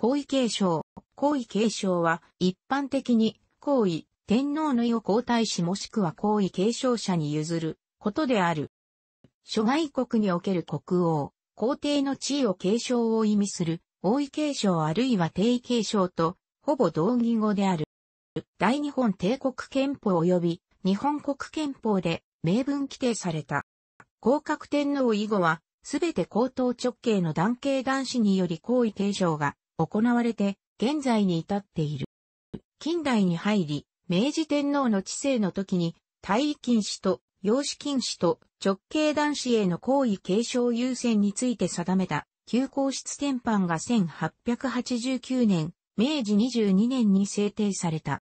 皇位継承。皇位継承は、一般的に、皇位、天皇の位を皇太子もしくは皇位継承者に譲ることである。諸外国における国王、皇帝の地位を継承を意味する、王位継承あるいは帝位継承と、ほぼ同義語である。大日本帝国憲法及び日本国憲法で明文規定された。皇格天皇以後は、すべて高等直系の男系男子により皇位継承が行われて、現在に至っている。近代に入り、明治天皇の治世の時に、大位禁止と、養子禁止と、直系男子への行為継承優先について定めた、旧皇室典範が1889年、明治22年に制定された。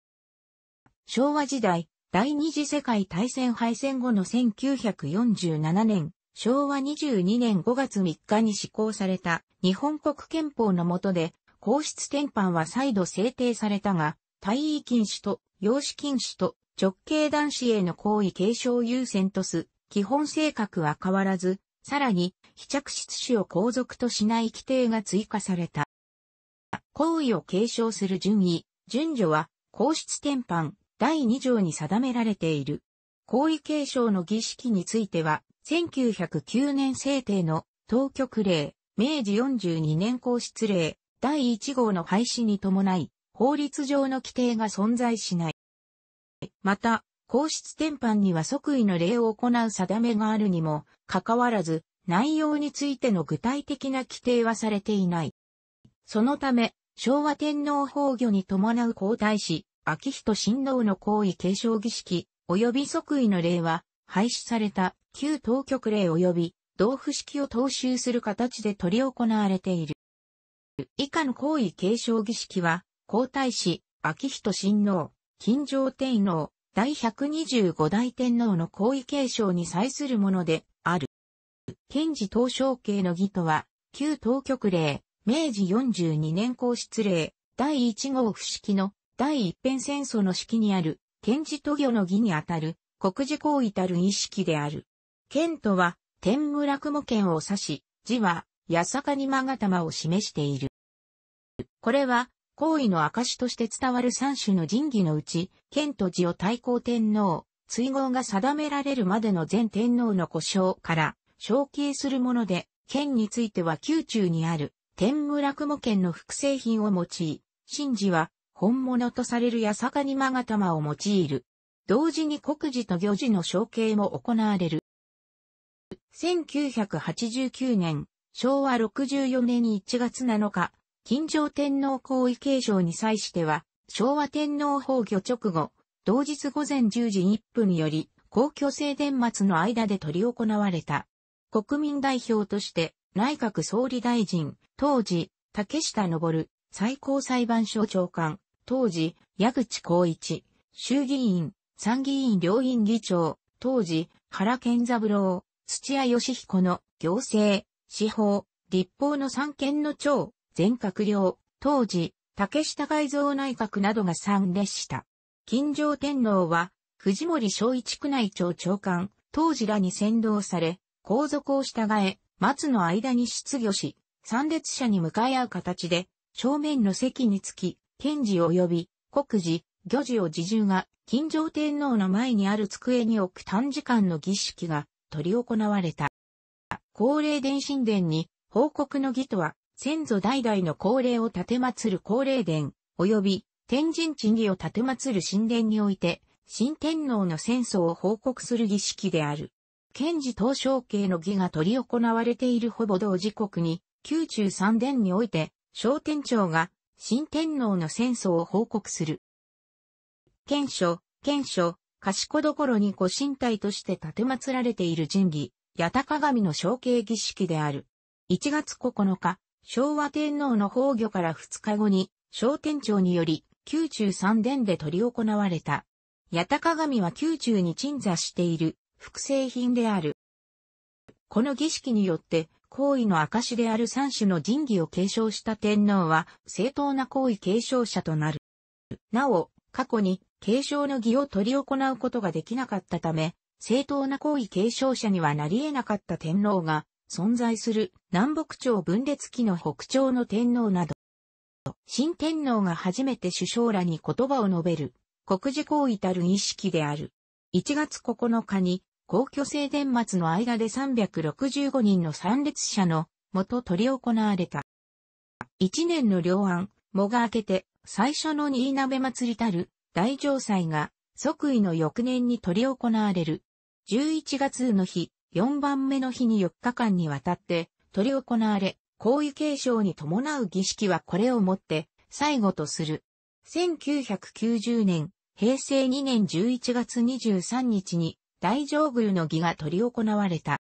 昭和時代、第二次世界大戦敗戦後の1947年、昭和22年5月3日に施行された日本国憲法の下で皇室転換は再度制定されたが、退位禁止と、養子禁止と、直系男子への行為継承優先とす、基本性格は変わらず、さらに、非着出子を皇族としない規定が追加された。行為を継承する順位、順序は、皇室転換、第2条に定められている。行為継承の儀式については、1909年制定の当局令、明治42年皇室令、第1号の廃止に伴い、法律上の規定が存在しない。また、皇室典範には即位の礼を行う定めがあるにも、かかわらず、内容についての具体的な規定はされていない。そのため、昭和天皇崩御に伴う皇太子、昭仁親王の皇位継承儀式、及び即位の礼は、廃止された旧当局令及び同府式を踏襲する形で執り行われている。以下の皇位継承儀式は、皇太子、秋仁親王、金城天皇、第125代天皇の皇位継承に際するものである。賢治東照系の儀とは、旧当局令、明治42年皇室令、第1号不式の第一辺戦争の式にある、賢治都御の儀にあたる、国事行為たる儀式である。賢とは、天武落母剣を指し、字は、八坂にた玉を示している。これは、行為の証として伝わる三種の神器のうち、剣と地を太公天皇、追号が定められるまでの全天皇の故障から承継するもので、剣については宮中にある天武落語剣の複製品を用い、神事は本物とされる八坂にた玉を用いる。同時に国事と行事の承継も行われる。1989年、昭和64年1月7日、金城天皇皇位継承に際しては、昭和天皇崩御直後、同日午前10時1分より、皇居正殿末の間で取り行われた。国民代表として、内閣総理大臣、当時、竹下登、最高裁判所長官、当時、矢口光一、衆議院、参議院両院議長、当時、原健三郎、土屋義彦の行政、司法、立法の三権の長、全閣僚、当時、竹下改造内閣などが参列した。金城天皇は、藤森昭一区内庁長官、当時らに先導され、皇族を従え、松の間に出御し、参列者に向かい合う形で、正面の席につき、検事及び、国事、漁事を自重が、金城天皇の前にある机に置く短時間の儀式が、執り行われた。高齢伝神殿に、報告の儀とは、先祖代々の高齢を建て祀る高齢殿、及び天神地儀を建て祀る神殿において、新天皇の戦争を報告する儀式である。賢治東照系の儀が取り行われているほぼ同時刻に、宮中三殿において、小天長が新天皇の戦争を報告する。賢書、賢書、賢所にご神体として建て祀られている神儀、八高神の承継儀式である。1月9日、昭和天皇の崩御から2日後に、小天朝により、宮中三殿で取り行われた。八高神は宮中に鎮座している、複製品である。この儀式によって、行為の証である三種の神儀を継承した天皇は、正当な行為継承者となる。なお、過去に、継承の儀を取り行うことができなかったため、正当な行為継承者にはなり得なかった天皇が存在する南北朝分裂期の北朝の天皇など、新天皇が初めて首相らに言葉を述べる国事行為たる意識である。1月9日に皇居正殿末の間で365人の参列者のもと取り行われた。一年の両案、もが明けて最初の新鍋祭りたる大城祭が即位の翌年に取り行われる。11月の日、4番目の日に4日間にわたって取り行われ、皇位継承に伴う儀式はこれをもって最後とする。1990年、平成2年11月23日に大乗宮の儀が取り行われた。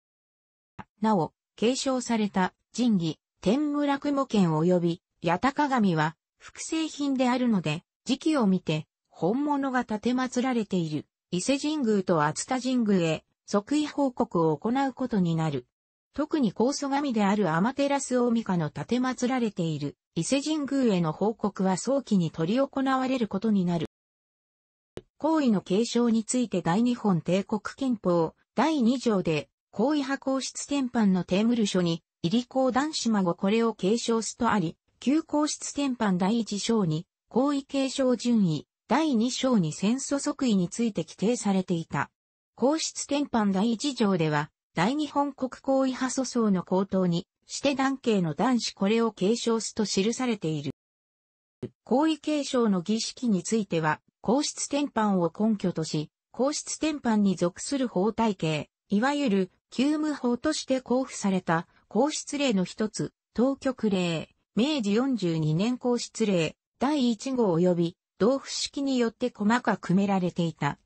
なお、継承された神儀、天村雲剣及び八高神は複製品であるので、時期を見て本物が建て祀られている。伊勢神宮と熱田神宮へ即位報告を行うことになる。特に高祖神であるアマ天照大御神の建て祀られている伊勢神宮への報告は早期に取り行われることになる。行為の継承について大日本帝国憲法第2条で行為派皇室天範のテーブル書に入り口男子孫これを継承すとあり、旧皇室天範第一章に行為継承順位第2章に戦争即位について規定されていた。皇室転範第1条では、大日本国交位派訴訟の高等に、して男系の男子これを継承すと記されている。皇位継承の儀式については、皇室転範を根拠とし、皇室転範に属する法体系、いわゆる、旧務法として交付された、皇室令の一つ、当局令、明治42年皇室令、第1号及び同府式によって細かくめられていた。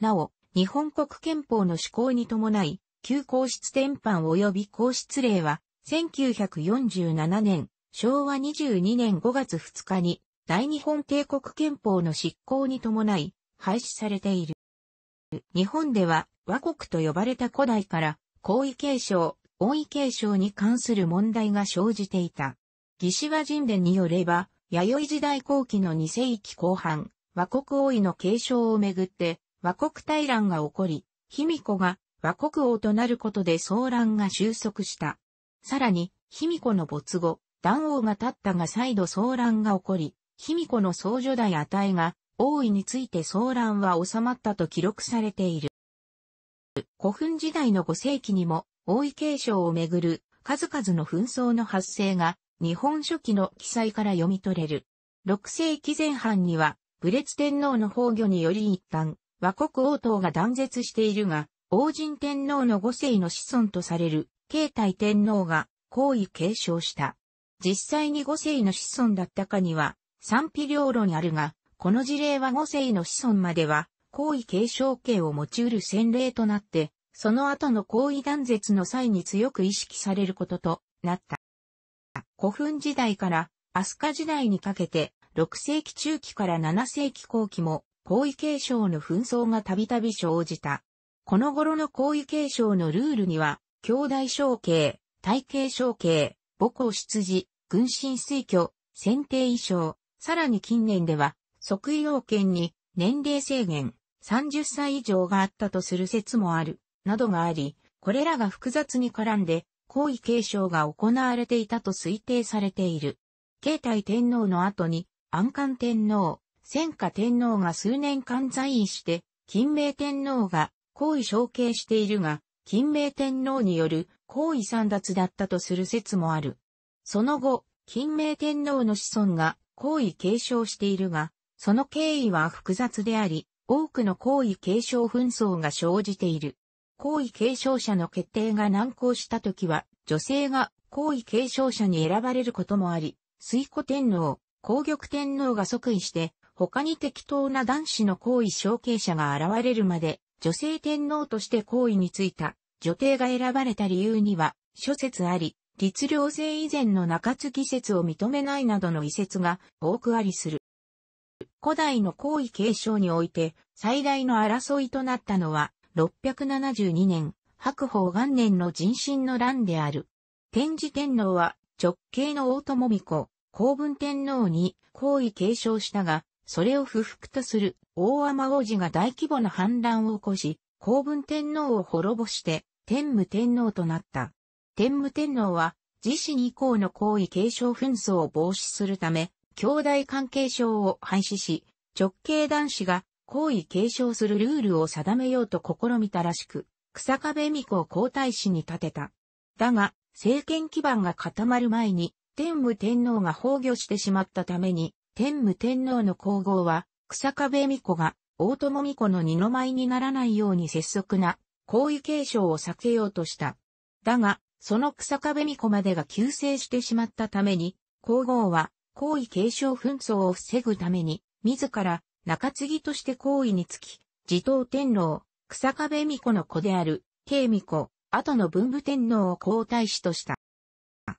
なお、日本国憲法の施行に伴い、旧皇室典範及び皇室令は、1947年、昭和22年5月2日に、大日本帝国憲法の執行に伴い、廃止されている。日本では、和国と呼ばれた古代から、皇位継承、王位継承に関する問題が生じていた。義士和人伝によれば、弥生時代後期の2世紀後半、和国王位の継承をめぐって、和国大乱が起こり、卑弥呼が和国王となることで騒乱が収束した。さらに、卑弥呼の没後、断王が立ったが再度騒乱が起こり、卑弥呼の僧女代与が、王位について騒乱は収まったと記録されている。古墳時代の5世紀にも、王位継承をめぐる数々の紛争の発生が日本書紀の記載から読み取れる。6世紀前半には、武烈天皇の崩御により一旦、和国王党が断絶しているが、王神天皇の五世の子孫とされる、慶太天皇が、皇位継承した。実際に五世の子孫だったかには、賛否両論あるが、この事例は五世の子孫までは、皇位継承権を持ち得る先例となって、その後の皇位断絶の際に強く意識されることとなった。古墳時代から飛鳥時代にかけて、6世紀中期から7世紀後期も、皇位継承の紛争がたびたび生じた。この頃の皇位継承のルールには、兄弟承継、体系承継、母校出自、軍神推挙、選定衣装、さらに近年では、即位要件に年齢制限、30歳以上があったとする説もある、などがあり、これらが複雑に絡んで、皇位継承が行われていたと推定されている。慶太天皇の後に、安官天皇、戦火天皇が数年間在位して、金明天皇が皇位承継しているが、金明天皇による皇位簒奪だったとする説もある。その後、金明天皇の子孫が皇位継承しているが、その経緯は複雑であり、多くの皇位継承紛争が生じている。皇位継承者の決定が難航した時は、女性が皇位継承者に選ばれることもあり、水古天皇、皇玉天皇が即位して、他に適当な男子の皇位承継者が現れるまで、女性天皇として皇位についた女帝が選ばれた理由には、諸説あり、律令制以前の中継ぎ説を認めないなどの遺説が多くありする。古代の皇位継承において最大の争いとなったのは672年、白鵬元年の人心の乱である。天智天皇は直系の大友美子、公文天皇に皇位継承したが、それを不服とする大天王子が大規模な反乱を起こし、公文天皇を滅ぼして天武天皇となった。天武天皇は自身以降の皇位継承紛争を防止するため、兄弟関係省を廃止し、直系男子が皇位継承するルールを定めようと試みたらしく、草壁美子を皇太子に立てた。だが、政権基盤が固まる前に、天武天皇が崩御してしまったために、天武天皇の皇后は、草壁美子が、大友美子の二の舞にならないように拙速な、皇位継承を避けようとした。だが、その草壁美子までが急性してしまったために、皇后は、皇位継承紛争を防ぐために、自ら、中継ぎとして行為につき、持統天皇、草壁巫女の子である、慶巫女、後の文武天皇を皇太子とした。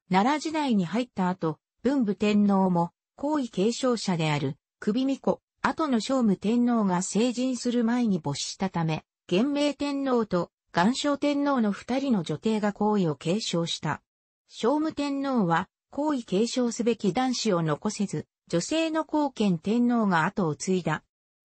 奈良時代に入った後、文武天皇も、皇位継承者である、首巫女、後の聖武天皇が成人する前に没したため、元明天皇と元正天皇の二人の女帝が皇位を継承した。聖武天皇は、皇位継承すべき男子を残せず、女性の後見天皇が後を継いだ。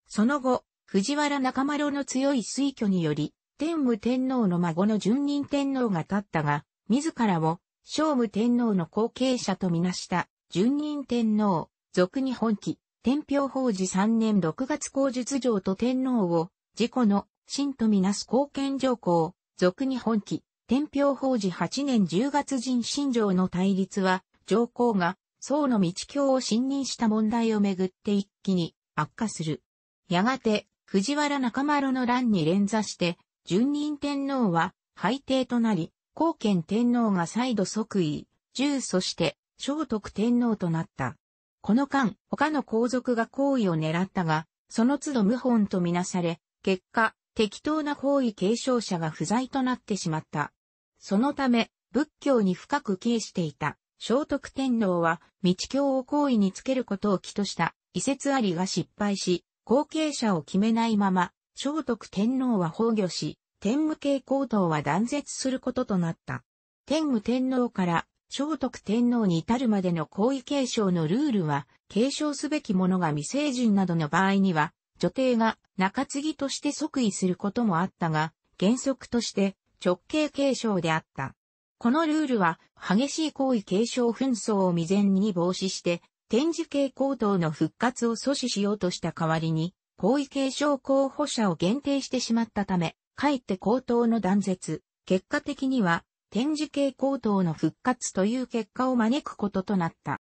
その後、藤原中丸の強い推挙により、天武天皇の孫の順任天皇が立ったが、自らを、聖武天皇の後継者とみなした、順任天皇、俗に本期、天平法事3年6月後述上と天皇を、自己の、神とみなす後見上皇、俗に本期、天平法事8年10月人心上の対立は、上皇が宋の道教を信任した問題をめぐって一気に悪化する。やがて、藤原中丸の乱に連座して、順任天皇は廃帝となり、後見天皇が再度即位、従そして、聖徳天皇となった。この間、他の皇族が皇位を狙ったが、その都度謀反とみなされ、結果、適当な皇位継承者が不在となってしまった。そのため、仏教に深く敬していた聖徳天皇は、道教を行為につけることを起とした、遺説ありが失敗し、後継者を決めないまま、聖徳天皇は崩御し、天武系皇統は断絶することとなった。天武天皇から聖徳天皇に至るまでの皇位継承のルールは、継承すべき者が未成人などの場合には、女帝が中継ぎとして即位することもあったが、原則として直系継承であった。このルールは、激しい行為継承紛争を未然に防止して、展示系高等の復活を阻止しようとした代わりに、行為継承候補者を限定してしまったため、かえって高等の断絶、結果的には、展示系高等の復活という結果を招くこととなった。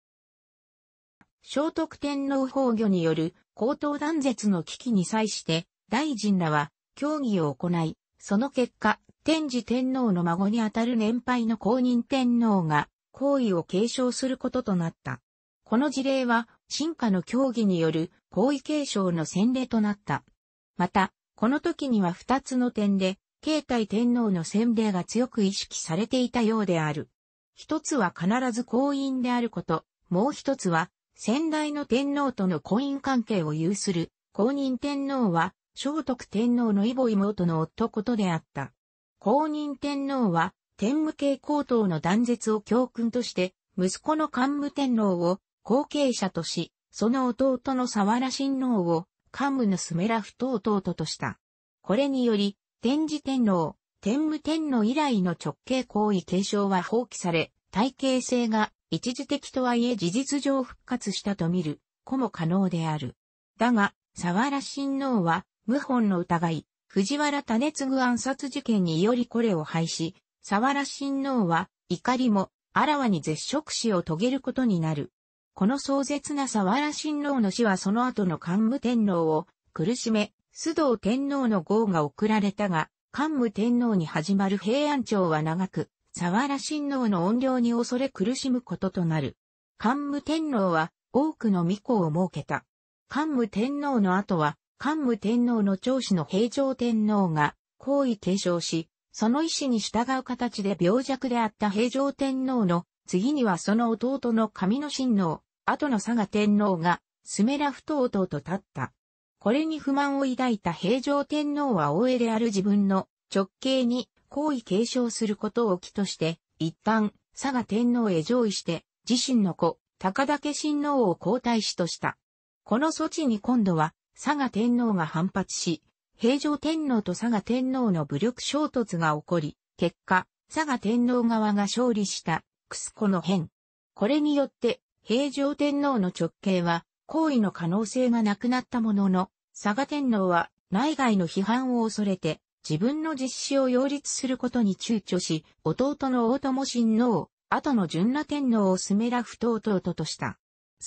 聖徳天皇崩御による高等断絶の危機に際して、大臣らは協議を行い、その結果、天智天皇の孫にあたる年配の公認天皇が、皇位を継承することとなった。この事例は、進化の教義による皇位継承の先例となった。また、この時には二つの点で、慶太天皇の先例が強く意識されていたようである。一つは必ず婚姻であること、もう一つは、先代の天皇との婚姻関係を有する、公認天皇は、聖徳天皇の異母妹の夫ことであった。公認天皇は、天武系皇統の断絶を教訓として、息子の桓武天皇を後継者とし、その弟の沢良親王を桓武のスメラフト弟とした。これにより、天智天皇、天武天皇以来の直系行為継承は放棄され、体系性が一時的とはいえ事実上復活したと見る、子も可能である。だが、沢良親王は、謀反の疑い、藤原種継暗殺事件によりこれを廃止、沢原親王は怒りもあらわに絶食死を遂げることになる。この壮絶な沢原親王の死はその後の桓武天皇を苦しめ、須藤天皇の号が送られたが、桓武天皇に始まる平安朝は長く、沢原親王の怨霊に恐れ苦しむこととなる。桓武天皇は多くの御子を設けた。桓武天皇の後は桓武天皇の長子の平城天皇が、皇位継承し、その意思に従う形で病弱であった平城天皇の、次にはその弟の上野親王、後の佐賀天皇が、スメラフ等弟と立った。これに不満を抱いた平城天皇は大江である自分の直系に皇位継承することを起として、一旦佐賀天皇へ上位して、自身の子、高岳親王を皇太子とした。この措置に今度は佐賀天皇が反発し、平城天皇と佐賀天皇の武力衝突が起こり、結果、佐賀天皇側が勝利した、スコの変。これによって、平城天皇の直系は、行為の可能性がなくなったものの、佐賀天皇は、内外の批判を恐れて、自分の実施を擁立することに躊躇し、弟の大友親王、後の純羅天皇をスメラ不討等ととした。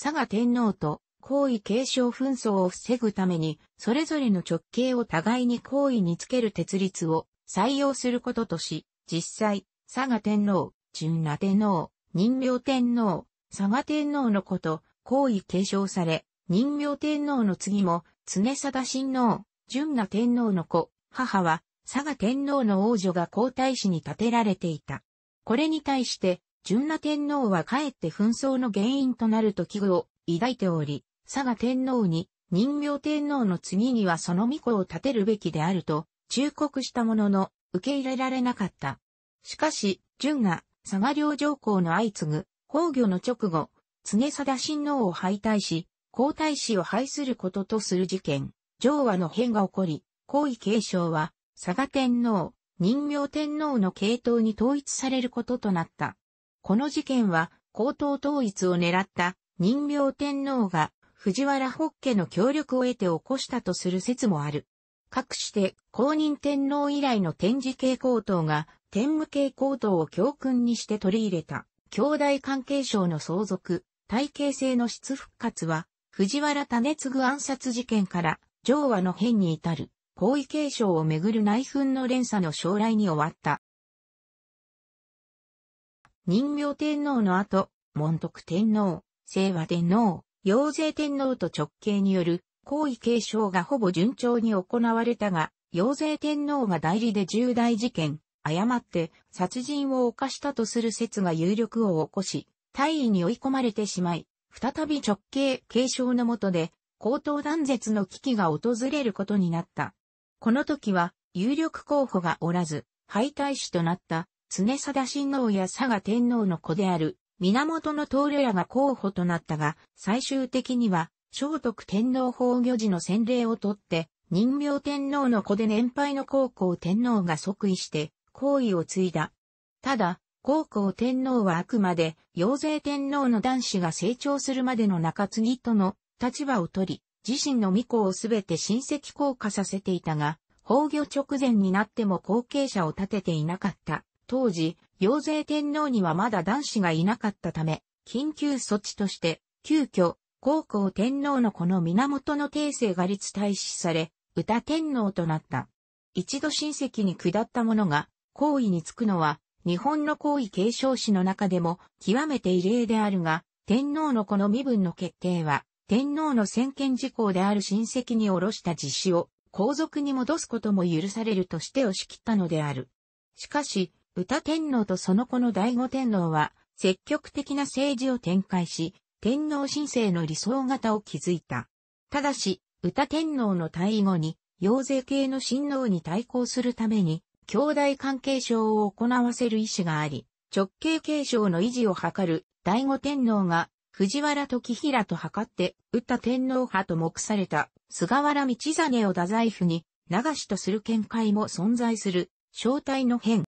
佐賀天皇と皇位継承紛争を防ぐために、それぞれの直系を互いに皇位につける鉄律を採用することとし、実際、佐賀天皇、純奈天皇、人明天皇、佐賀天皇のこと、皇位継承され、人明天皇の次も、常貞親王、純奈天皇の子、母は、佐賀天皇の王女が皇太子に建てられていた。これに対して、純奈天皇はかえって紛争の原因となると危惧を抱いており、佐賀天皇に人名天皇の次にはその御子を立てるべきであると忠告したものの受け入れられなかった。しかし、淳が佐賀領上皇の相次ぐ崩御の直後、常貞親王を敗退し、皇太子を廃することとする事件、上和の変が起こり、皇位継承は佐賀天皇、人名天皇の系統に統一されることとなった。この事件は、皇統統一を狙った人形天皇が藤原ホッケの協力を得て起こしたとする説もある。かくして公認天皇以来の天示系高等が天武系高等を教訓にして取り入れた兄弟関係省の相続、体系性の質復活は藤原種次暗殺事件から上和の変に至る皇位継承をめぐる内紛の連鎖の将来に終わった。人明天皇の後、門徳天皇、清和天皇、陽勢天皇と直系による皇位継承がほぼ順調に行われたが、陽勢天皇が代理で重大事件、誤って殺人を犯したとする説が有力を起こし、大位に追い込まれてしまい、再び直系継承の下で、高等断絶の危機が訪れることになった。この時は、有力候補がおらず、敗退手となった、常貞親王や佐賀天皇の子である、源の棟梁が候補となったが、最終的には、聖徳天皇崩御時の洗礼をとって、任名天皇の子で年配の高校天皇が即位して、皇位を継いだ。ただ、高校天皇はあくまで、養成天皇の男子が成長するまでの中継ぎとの立場を取り、自身の御子をすべて親戚降下させていたが、崩御直前になっても後継者を立てていなかった。当時、陽勢天皇にはまだ男子がいなかったため、緊急措置として、急遽、高校天皇のこの源の帝政が立退使され、歌天皇となった。一度親戚に下った者が、皇位につくのは、日本の皇位継承史の中でも極めて異例であるが、天皇のこの身分の決定は、天皇の専権事項である親戚に下ろした自死を、皇族に戻すことも許されるとして押し切ったのである。しかし、歌天皇とその子の醍醐天皇は、積極的な政治を展開し、天皇神聖の理想型を築いた。ただし、歌天皇の退位後に、養税系の親王に対抗するために、兄弟関係省を行わせる意思があり、直系継承の維持を図る醍醐天皇が、藤原時平と図って、歌天皇派と目された、菅原道真を太宰府に、流しとする見解も存在する、正体の変。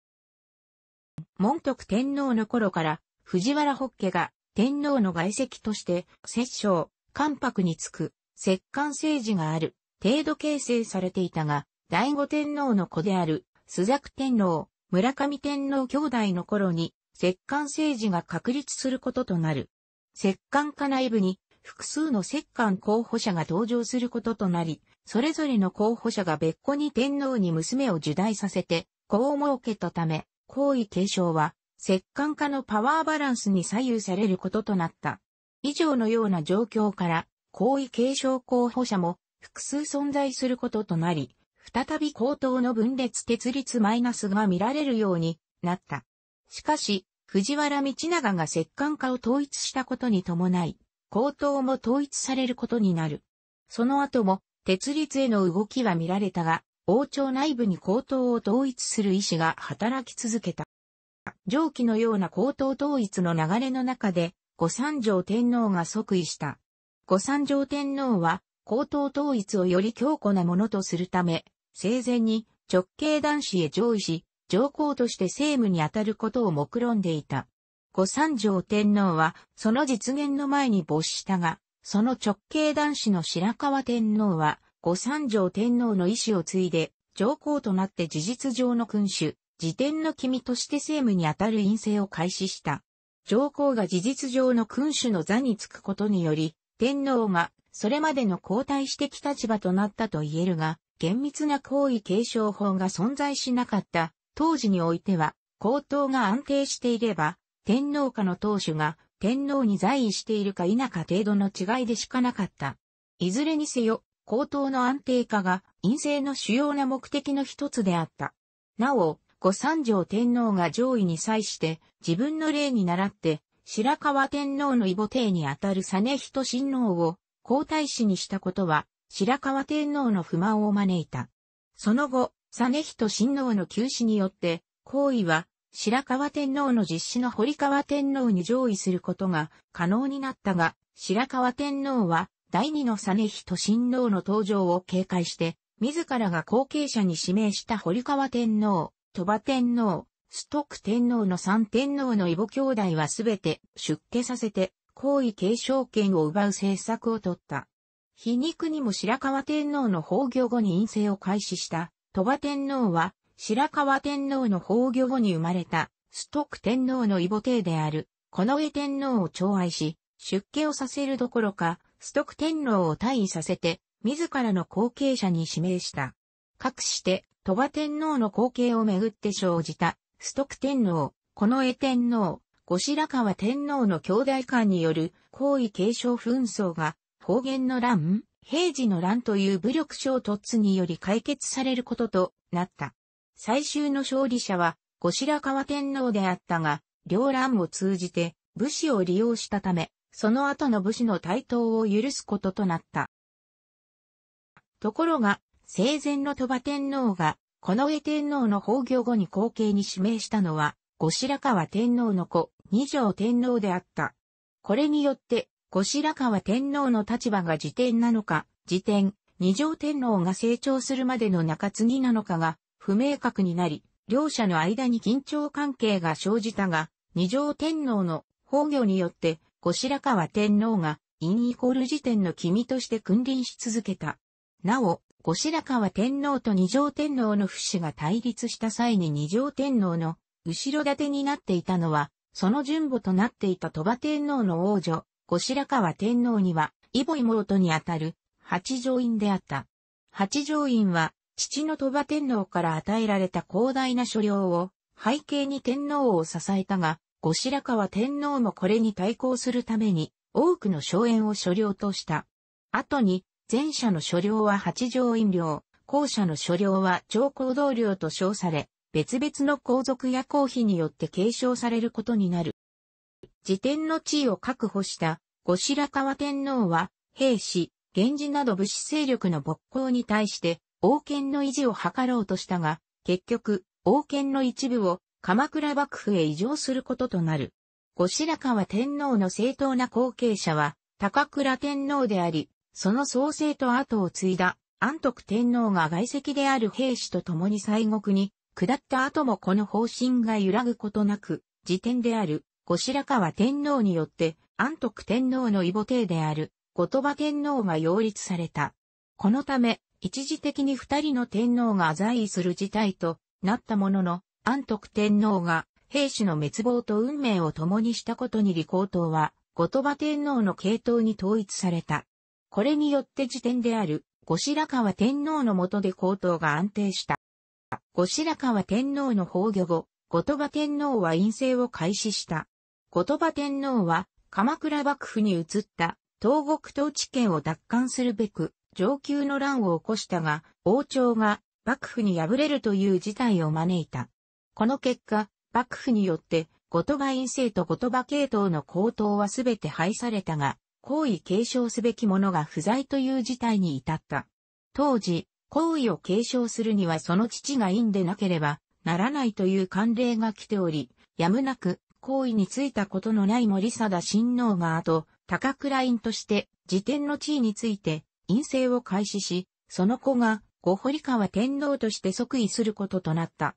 門徳天皇の頃から藤原北家が天皇の外籍として摂政、関白につく、摂関政治がある程度形成されていたが、第五天皇の子である朱雀天皇、村上天皇兄弟の頃に摂関政治が確立することとなる。摂関家内部に複数の摂関候補者が登場することとなり、それぞれの候補者が別個に天皇に娘を受代させて、子を設けたため、皇位継承は、摂関化のパワーバランスに左右されることとなった。以上のような状況から、皇位継承候補者も複数存在することとなり、再び高等の分裂鉄律マイナスが見られるようになった。しかし、藤原道長が摂関化を統一したことに伴い、高等も統一されることになる。その後も、鉄律への動きは見られたが、王朝内部に皇統を統一する意志が働き続けた。上記のような皇統統一の流れの中で、五三条天皇が即位した。五三条天皇は、皇統統一をより強固なものとするため、生前に直系男子へ上位し、上皇として政務に当たることを目論んでいた。五三条天皇は、その実現の前に没したが、その直系男子の白河天皇は、後三条天皇の意志を継いで、上皇となって事実上の君主、辞典の君として政務にあたる院政を開始した。上皇が事実上の君主の座につくことにより、天皇がそれまでの皇してき立場となったと言えるが、厳密な皇位継承法が存在しなかった当時においては、皇統が安定していれば、天皇下の当主が天皇に在位しているか否か程度の違いでしかなかった。いずれにせよ、高騰の安定化が陰性の主要な目的の一つであった。なお、御三条天皇が上位に際して自分の例に倣って白河天皇の異母帝にあたる実人親王を皇太子にしたことは白河天皇の不満を招いた。その後、実人親王の休止によって皇位は白河天皇の実施の堀川天皇に上位することが可能になったが、白河天皇は第二の実仁親王の登場を警戒して、自らが後継者に指名した堀川天皇、鳥羽天皇、ストック天皇の三天皇の異母兄弟はすべて出家させて、皇位継承権を奪う政策を取った。皮肉にも白川天皇の崩御後に陰性を開始した鳥羽天皇は、白川天皇の崩御後に生まれた、ストック天皇の異母帝である、この上天皇を寵愛し、出家をさせるどころか、崇徳天皇を退位させて、自らの後継者に指名した。かくして、鳥羽天皇の後継をめぐって生じた、崇徳天皇、この江天皇、後白河天皇の兄弟間による、皇位継承紛争が、方言の乱、平時の乱という武力衝突により解決されることとなった。最終の勝利者は、後白河天皇であったが、両乱を通じて、武士を利用したため、その後の武士の台頭を許すこととなった。ところが、生前の鳥羽天皇が、この上天皇の崩御後に後継に指名したのは、後白河天皇の子、二条天皇であった。これによって、後白河天皇の立場が辞典なのか、辞典、二条天皇が成長するまでの中継ぎなのかが不明確になり、両者の間に緊張関係が生じたが、二条天皇の崩御によって後白河天皇が、陰イコール時点の君として君臨し続けた。なお、後白河天皇と二条天皇の不死が対立した際に二条天皇の後ろ盾になっていたのは、その順母となっていた鳥羽天皇の王女、後白河天皇には、異母妹にあたる、八条院であった。八条院は、父の鳥羽天皇から与えられた広大な所領を、背景に天皇を支えたが、後白河天皇もこれに対抗するために、多くの荘園を所領とした。後に、前者の所領は八条院領、後者の所領は上皇道領と称され、別々の皇族や皇妃によって継承されることになる。辞典の地位を確保した後白河天皇は、兵士、源氏など武士勢力の勃興に対して、王権の維持を図ろうとしたが、結局、王権の一部を鎌倉幕府へ移譲することとなる。後白河天皇の正当な後継者は、高倉天皇であり、その創生と後を継いだ安徳天皇が外籍である兵士と共に西国に下った後もこの方針が揺らぐことなく、時点である後白河天皇によって安徳天皇の異母帝である後鳥羽天皇が擁立された。このため、一時的に二人の天皇が在位する事態となったものの、安徳天皇が兵士の滅亡と運命を共にしたことに李光頭は、後鳥羽天皇の系統に統一された。これによって時点である、後白河天皇の下で皇統が安定した。後白河天皇の崩御後、後鳥羽天皇は陰性を開始した。後鳥羽天皇は、鎌倉幕府に移った東国統治権を奪還するべく、上級の乱を起こしたが、王朝が幕府に敗れるという事態を招いた。この結果、幕府によって、後鳥羽院政と後鳥羽系統の高等はすべて廃されたが、皇位継承すべき者が不在という事態に至った。当時、皇位を継承するにはその父が院でなければならないという慣例が来ており、やむなく皇位についたことのない森貞親王が後、高倉院として自典の地位について院政を開始し、その子が後堀川天皇として即位することとなった。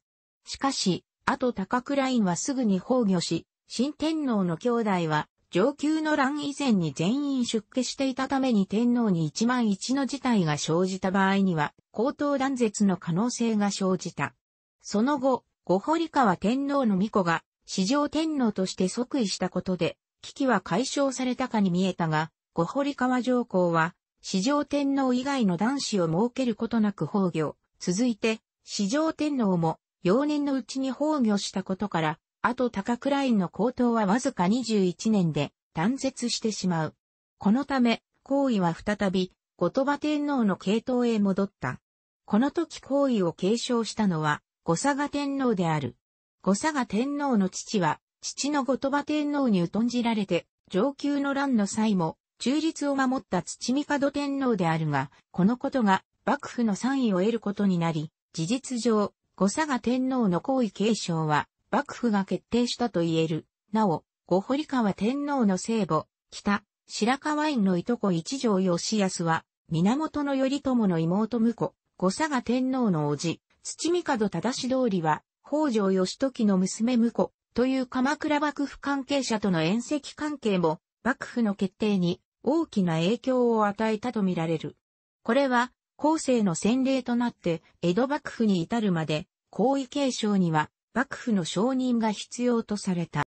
しかし、あと高倉院はすぐに崩御し、新天皇の兄弟は、上級の乱以前に全員出家していたために天皇に一万一の事態が生じた場合には、高等断絶の可能性が生じた。その後、ご堀川天皇の巫女が、史上天皇として即位したことで、危機は解消されたかに見えたが、ご堀川上皇は、史上天皇以外の男子を設けることなく崩御。続いて、史上天皇も、幼年のうちに崩御したことから、あと高倉院の高騰はわずか21年で断絶してしまう。このため、皇位は再び、後鳥羽天皇の系統へ戻った。この時皇位を継承したのは、後佐賀天皇である。後佐賀天皇の父は、父の後鳥羽天皇に疎んじられて、上級の乱の際も、中立を守った土帝天皇であるが、このことが幕府の賛意を得ることになり、事実上、後佐賀天皇の皇位継承は、幕府が決定したと言える。なお、後堀川天皇の聖母、北、白河院のいとこ一条義康は、源頼朝の妹婿、後佐賀天皇の叔父、土御門忠通りは、北条義時の娘婿、という鎌倉幕府関係者との縁戚関係も、幕府の決定に大きな影響を与えたとみられる。これは、後世の先例となって、江戸幕府に至るまで、皇位継承には、幕府の承認が必要とされた。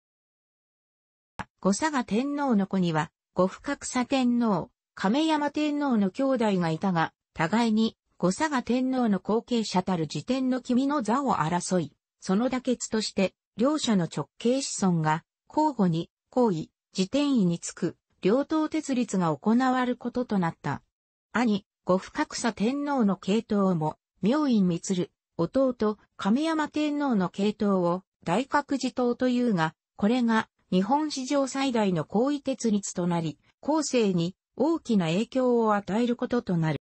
後佐賀天皇の子には、後深草天皇、亀山天皇の兄弟がいたが、互いに、後佐賀天皇の後継者たる自転の君の座を争い、その妥結として、両者の直系子孫が、交互に、皇位、自転位につく、両党鉄律が行われることとなった。兄、不格差天皇の系統も、明院光、弟、亀山天皇の系統を、大覚寺統というが、これが、日本史上最大の皇位鉄律となり、後世に大きな影響を与えることとなる。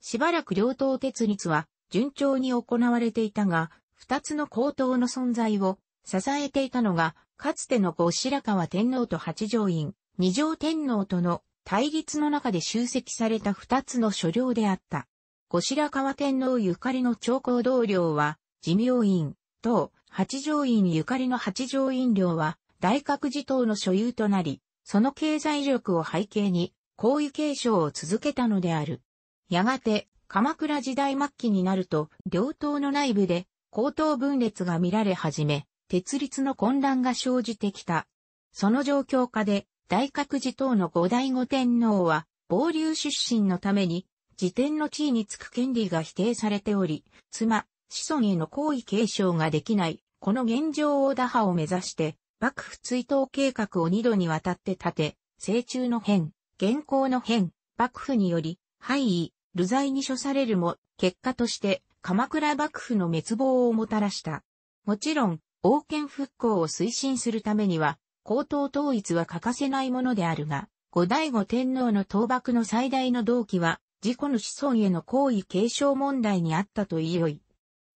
しばらく両党鉄律は順調に行われていたが、二つの皇統の存在を支えていたのが、かつての後白河天皇と八条院、二条天皇との対立の中で集積された二つの所領であった。後白河天皇ゆかりの長江同僚は、寺明院、等、八条院ゆかりの八条院領は、大覚寺等の所有となり、その経済力を背景に、皇位継承を続けたのである。やがて、鎌倉時代末期になると、両党の内部で、高等分裂が見られ始め、鉄律の混乱が生じてきた。その状況下で、大覚寺等の後醍醐天皇は、傍流出身のために、自天の地位につく権利が否定されており、妻、子孫への皇位継承ができない、この現状を打破を目指して、幕府追悼計画を二度にわたって立て、成中の変、現行の変、幕府により、廃位、流罪に処されるも、結果として、鎌倉幕府の滅亡をもたらした。もちろん、王権復興を推進するためには、高等統一は欠かせないものであるが、後醍醐天皇の倒幕の最大の動機は、自己の子孫への皇位継承問題にあったと言いよい。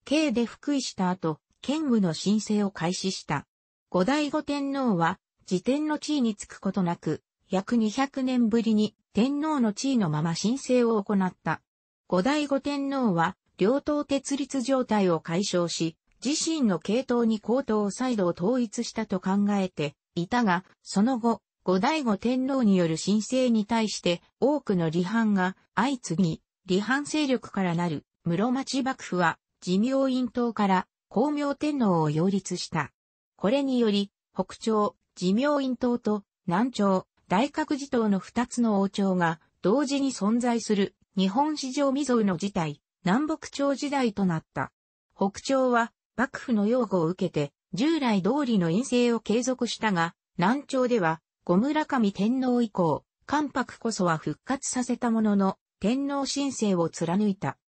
刑で復位した後、剣武の申請を開始した。後醍醐天皇は、自天の地位につくことなく、約200年ぶりに天皇の地位のまま申請を行った。後醍醐天皇は、両党鉄立状態を解消し、自身の系統に高等を再度統一したと考えて、いたが、その後、後醍醐天皇による申請に対して多くの離反が相次ぎ、離反勢力からなる室町幕府は自明院党から光明天皇を擁立した。これにより、北朝、自明院党と南朝、大覚寺党の二つの王朝が同時に存在する日本史上未曾有の事態、南北朝時代となった。北朝は幕府の擁護を受けて従来通りの陰性を継続したが、南朝では、小村上天皇以降、関白こそは復活させたものの、天皇申請を貫いた。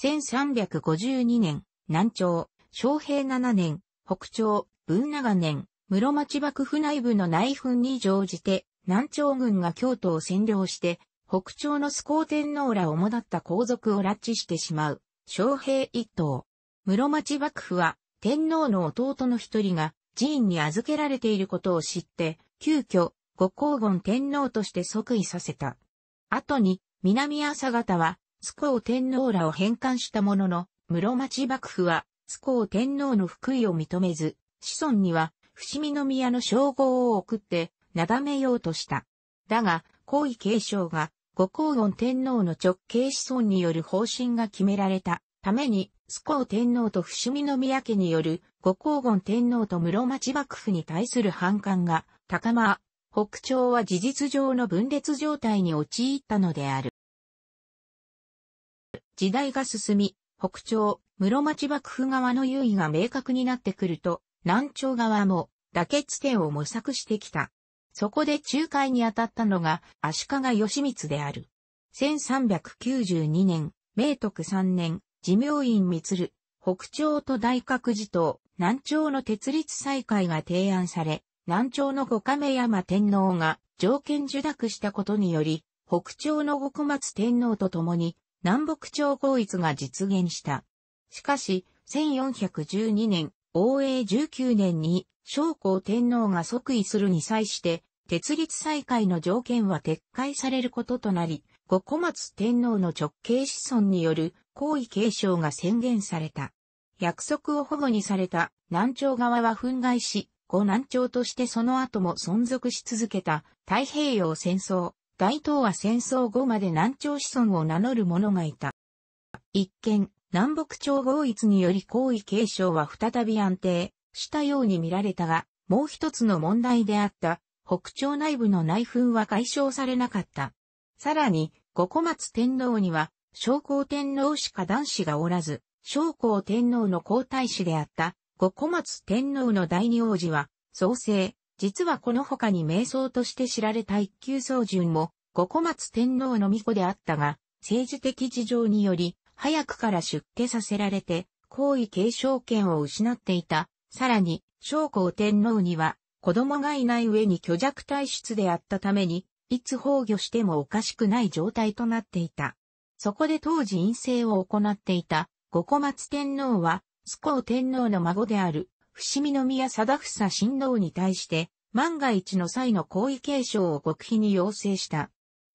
1352年、南朝、昌平7年、北朝、文長年、室町幕府内部の内紛に乗じて、南朝軍が京都を占領して、北朝の須光天皇らをもだった皇族を拉致してしまう、昌平一党。室町幕府は、天皇の弟の一人が寺院に預けられていることを知って、急遽、後皇言天皇として即位させた。後に、南朝方は、須光天皇らを返還したものの、室町幕府は、須光天皇の福位を認めず、子孫には、伏見宮の称号を送って、なだめようとした。だが、皇位継承が、後皇言天皇の直系子孫による方針が決められたために、スコ天皇と伏見宮家による五光厳天皇と室町幕府に対する反感が高ま、北朝は事実上の分裂状態に陥ったのである。時代が進み、北朝、室町幕府側の優位が明確になってくると、南朝側も妥結点を模索してきた。そこで仲介に当たったのが足利義満である。1392年、明徳3年、寺明院光北朝と大覚寺と南朝の鉄立再開が提案され、南朝の五亀山天皇が条件受諾したことにより、北朝の極松天皇と共に南北朝合一が実現した。しかし、1412年、王永19年に、将光天皇が即位するに際して、鉄立再開の条件は撤回されることとなり、五小松天皇の直系子孫による皇位継承が宣言された。約束を保護にされた南朝側は憤慨し、後南朝としてその後も存続し続けた太平洋戦争、大東亜戦争後まで南朝子孫を名乗る者がいた。一見、南北朝合一により皇位継承は再び安定したように見られたが、もう一つの問題であった北朝内部の内紛は解消されなかった。さらに、五小松天皇には昭光天皇しか男子がおらず、昭光天皇の皇太子であった、五小松天皇の第二王子は、創世。実はこの他に瞑想として知られた一級宗順も、五小松天皇の巫女であったが、政治的事情により、早くから出家させられて、皇位継承権を失っていた。さらに、昭光天皇には、子供がいない上に虚弱体質であったために、いつ崩御してもおかしくない状態となっていた。そこで当時院政を行っていた五小松天皇は、須光天皇の孫である、伏見宮貞房親王に対して、万が一の際の皇位継承を極秘に要請した。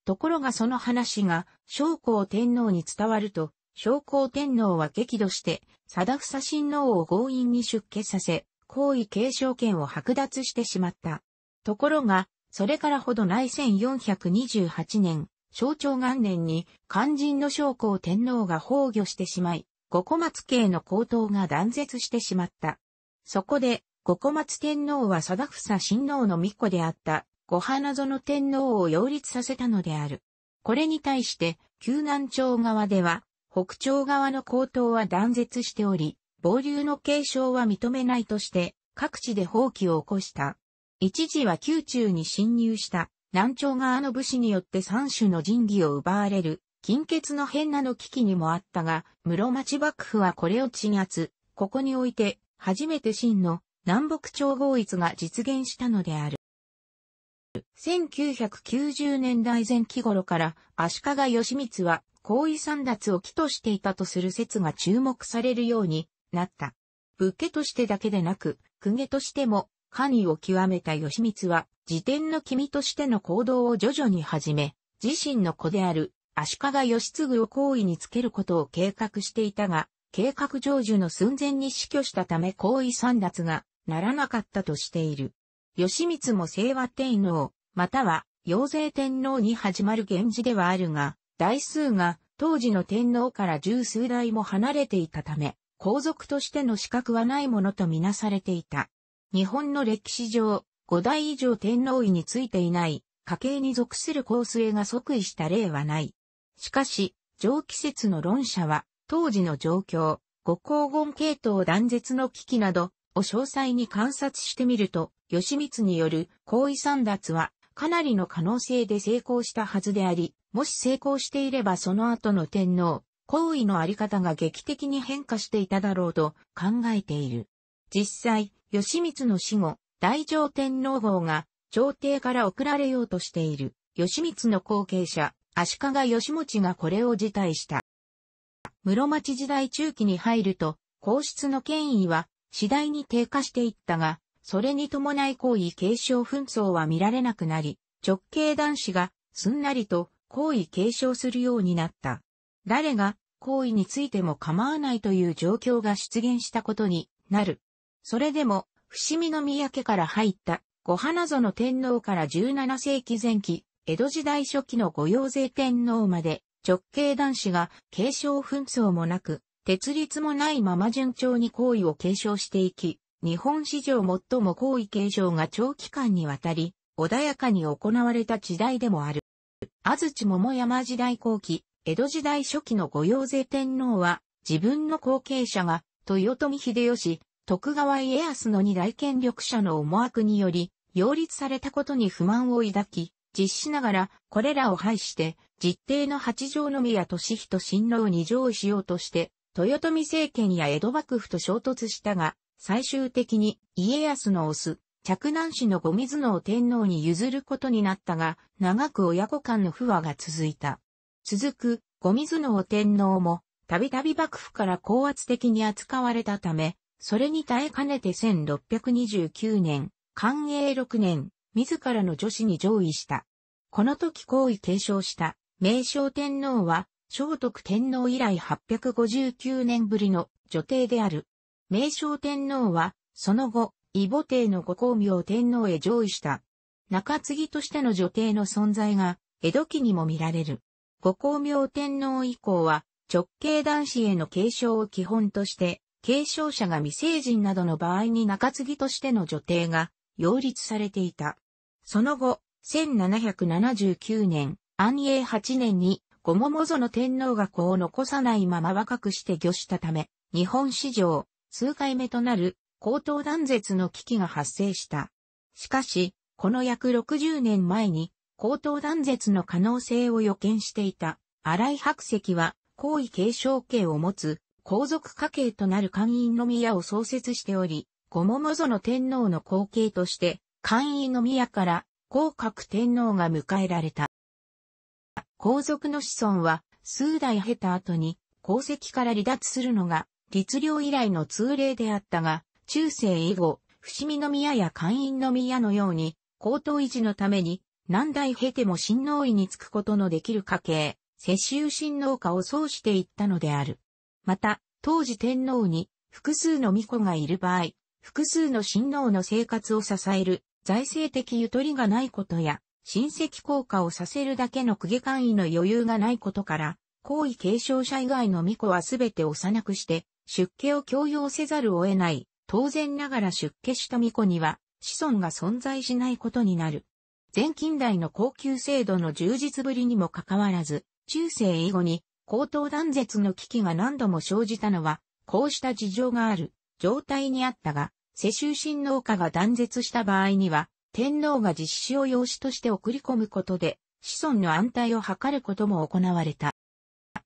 ところがその話が、将校天皇に伝わると、将校天皇は激怒して、貞房親王を強引に出家させ、皇位継承権を剥奪してしまった。ところが、それからほどない1428年、象徴元年に肝心の将校天皇が崩御してしまい、五小松家への高騰が断絶してしまった。そこで、五小松天皇は貞房親王の巫女であった五花園天皇を擁立させたのである。これに対して、旧南朝側では、北朝側の高騰は断絶しており、暴流の継承は認めないとして、各地で放棄を起こした。一時は宮中に侵入した南朝側の武士によって三種の神器を奪われる、金欠の変なの危機にもあったが、室町幕府はこれを鎮圧、ここにおいて、初めて真の南北朝合一が実現したのである。1990年代前期頃から足利義満は皇位三奪を起としていたとする説が注目されるようになった。武家としてだけでなく、公家としても官位を極めた義満は、自天の君としての行動を徐々に始め、自身の子である足利義継を行為につけることを計画していたが、計画成就の寸前に死去したため行為散奪がならなかったとしている。義満も清和天皇、または陽勢天皇に始まる源氏ではあるが、代数が当時の天皇から十数代も離れていたため、皇族としての資格はないものとみなされていた。日本の歴史上、5代以上天皇位についていない、家系に属する皇末が即位した例はない。しかし、上季説の論者は、当時の状況、五黄金系統断絶の危機など、を詳細に観察してみると、義満による皇位三奪は、かなりの可能性で成功したはずであり、もし成功していればその後の天皇、皇位のあり方が劇的に変化していただろうと考えている。実際、義満の死後、大乗天皇号が朝廷から送られようとしている、義満の後継者、足利義持がこれを辞退した。室町時代中期に入ると、皇室の権威は次第に低下していったが、それに伴い皇位継承紛争は見られなくなり、直系男子がすんなりと皇位継承するようになった。誰が皇位についても構わないという状況が出現したことになる。それでも、伏見宮家から入った、御花園天皇から17世紀前期、江戸時代初期の御用税天皇まで、直系男子が継承紛争もなく、鉄律もないまま順調に皇位を継承していき、日本史上最も皇位継承が長期間にわたり、穏やかに行われた時代でもある。安土桃山時代後期、江戸時代初期の御用税天皇は、自分の後継者が、豊臣秀吉、徳川家康の二大権力者の思惑により、擁立されたことに不満を抱き、実施ながら、これらを排して、実定の八条宮俊人親王に上しようとして、豊臣政権や江戸幕府と衝突したが、最終的に家康の推す、着南市の御水野を天皇に譲ることになったが、長く親子間の不和が続いた。続く、御水野を天皇も、たびたび幕府から高圧的に扱われたため、それに耐えかねて1629年、寛永6年、自らの女子に上位した。この時皇位継承した明正天皇は、聖徳天皇以来859年ぶりの女帝である。明正天皇は、その後、異母帝の御光明天皇へ上位した。中継ぎとしての女帝の存在が、江戸期にも見られる。御光明天皇以降は、直系男子への継承を基本として、継承者が未成人などの場合に中継ぎとしての女帝が擁立されていた。その後、1779年、安永8年に、もぞの天皇が子を残さないまま若くして御したため、日本史上、数回目となる、高等断絶の危機が発生した。しかし、この約60年前に、高等断絶の可能性を予見していた、荒井白石は、皇位継承権を持つ、皇族家系となる官員の宮を創設しており、五桃園天皇の後継として、官員の宮から皇格天皇が迎えられた。皇族の子孫は数代経た後に皇籍から離脱するのが律令以来の通例であったが、中世以後、伏見宮や官員の宮のように、皇統維持のために、何代経ても親王位につくことのできる家系、世襲親王家を創していったのである。また、当時天皇に複数の巫女がいる場合、複数の親王の生活を支える財政的ゆとりがないことや、親戚効果をさせるだけの公家官位の余裕がないことから、皇位継承者以外の巫女はすべて幼くして、出家を強要せざるを得ない、当然ながら出家した巫女には、子孫が存在しないことになる。前近代の高級制度の充実ぶりにもかかわらず、中世以後に高等断絶の危機が何度も生じたのは、こうした事情がある状態にあったが、世襲親王家が断絶した場合には、天皇が実施を養子として送り込むことで、子孫の安泰を図ることも行われた。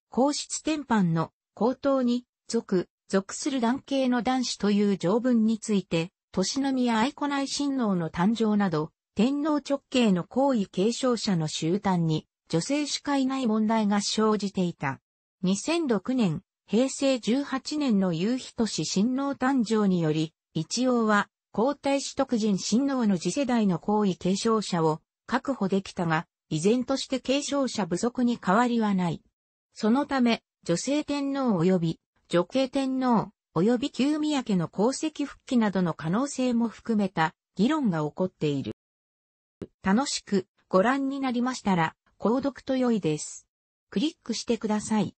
皇室天般の高等に、属、属する男系の男子という条文について、年宮愛子内親王の誕生など、天皇直系の皇位継承者の集団に、女性しかいない問題が生じていた。2006年、平成18年の夕日都市新農誕生により、一応は、皇太子特人新農の次世代の皇位継承者を確保できたが、依然として継承者不足に変わりはない。そのため、女性天皇及び女系天皇及び旧宮家の功績復帰などの可能性も含めた議論が起こっている。楽しくご覧になりましたら、購読と良いです。クリックしてください。